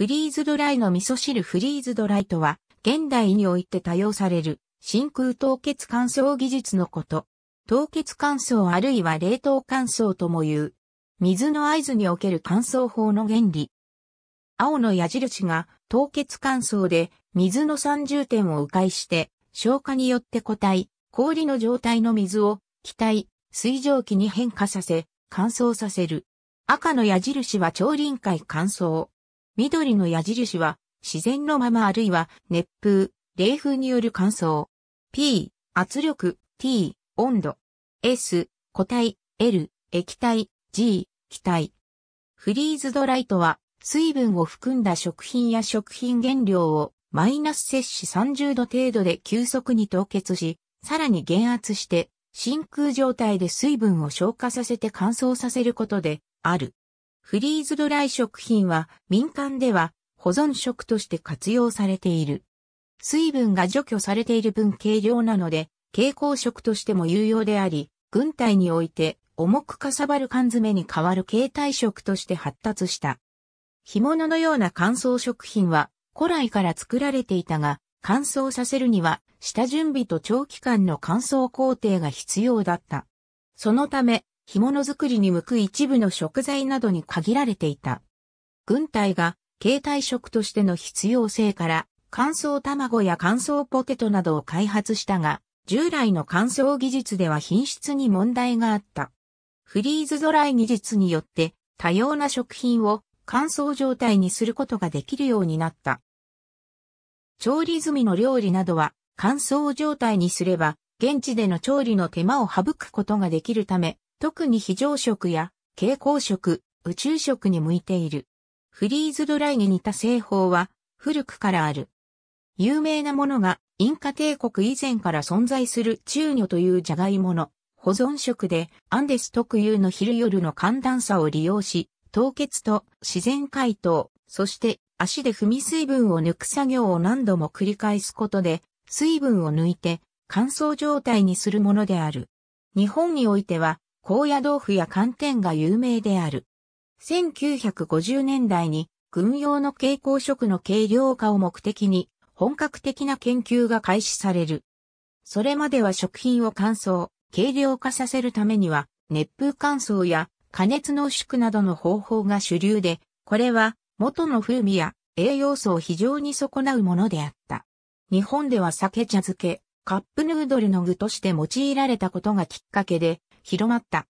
フリーズドライの味噌汁フリーズドライとは、現代において多用される真空凍結乾燥技術のこと。凍結乾燥あるいは冷凍乾燥とも言う。水の合図における乾燥法の原理。青の矢印が凍結乾燥で水の30点を迂回して消化によって固体、氷の状態の水を気体、水蒸気に変化させ乾燥させる。赤の矢印は超臨界乾燥。緑の矢印は、自然のままあるいは、熱風、冷風による乾燥。P、圧力、T、温度。S、固体、L、液体、G、気体。フリーズドライとは、水分を含んだ食品や食品原料をマイナス摂氏30度程度で急速に凍結し、さらに減圧して、真空状態で水分を消化させて乾燥させることである。フリーズドライ食品は民間では保存食として活用されている。水分が除去されている分軽量なので、蛍光食としても有用であり、軍隊において重くかさばる缶詰に代わる携帯食として発達した。干物のような乾燥食品は古来から作られていたが、乾燥させるには下準備と長期間の乾燥工程が必要だった。そのため、干物作りに向く一部の食材などに限られていた。軍隊が携帯食としての必要性から乾燥卵や乾燥ポテトなどを開発したが、従来の乾燥技術では品質に問題があった。フリーズドライ技術によって多様な食品を乾燥状態にすることができるようになった。調理済みの料理などは乾燥状態にすれば現地での調理の手間を省くことができるため特に非常食や蛍光食、宇宙食に向いている。フリーズドライに似た製法は古くからある。有名なものがインカ帝国以前から存在するチューニョというジャガイモの保存食でアンデス特有の昼夜の寒暖差を利用し凍結と自然解凍、そして足で踏み水分を抜く作業を何度も繰り返すことで水分を抜いて乾燥状態にするものである。日本においては高野豆腐や寒天が有名である。1950年代に軍用の蛍光色の軽量化を目的に本格的な研究が開始される。それまでは食品を乾燥、軽量化させるためには熱風乾燥や加熱濃縮などの方法が主流で、これは元の風味や栄養素を非常に損なうものであった。日本では酒茶漬け、カップヌードルの具として用いられたことがきっかけで、広まった。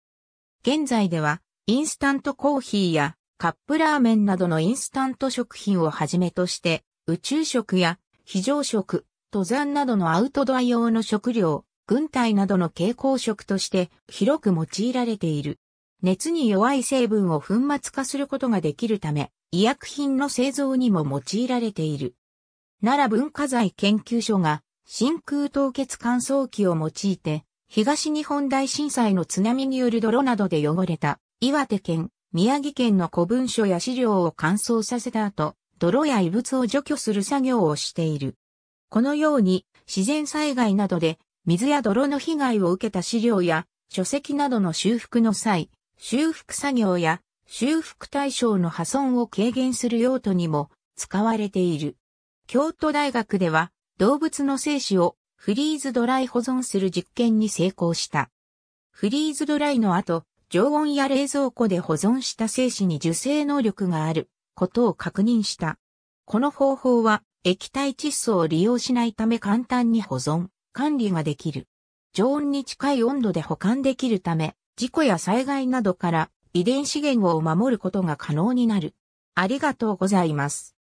現在では、インスタントコーヒーやカップラーメンなどのインスタント食品をはじめとして、宇宙食や非常食、登山などのアウトドア用の食料、軍隊などの蛍光食として広く用いられている。熱に弱い成分を粉末化することができるため、医薬品の製造にも用いられている。奈良文化財研究所が真空凍結乾燥機を用いて東日本大震災の津波による泥などで汚れた岩手県、宮城県の古文書や資料を乾燥させた後、泥や異物を除去する作業をしている。このように自然災害などで水や泥の被害を受けた資料や書籍などの修復の際、修復作業や修復対象の破損を軽減する用途にも使われている。京都大学では動物の精子をフリーズドライ保存する実験に成功した。フリーズドライの後、常温や冷蔵庫で保存した精子に受精能力があることを確認した。この方法は液体窒素を利用しないため簡単に保存、管理ができる。常温に近い温度で保管できるため、事故や災害などから遺伝資源を守ることが可能になる。ありがとうございます。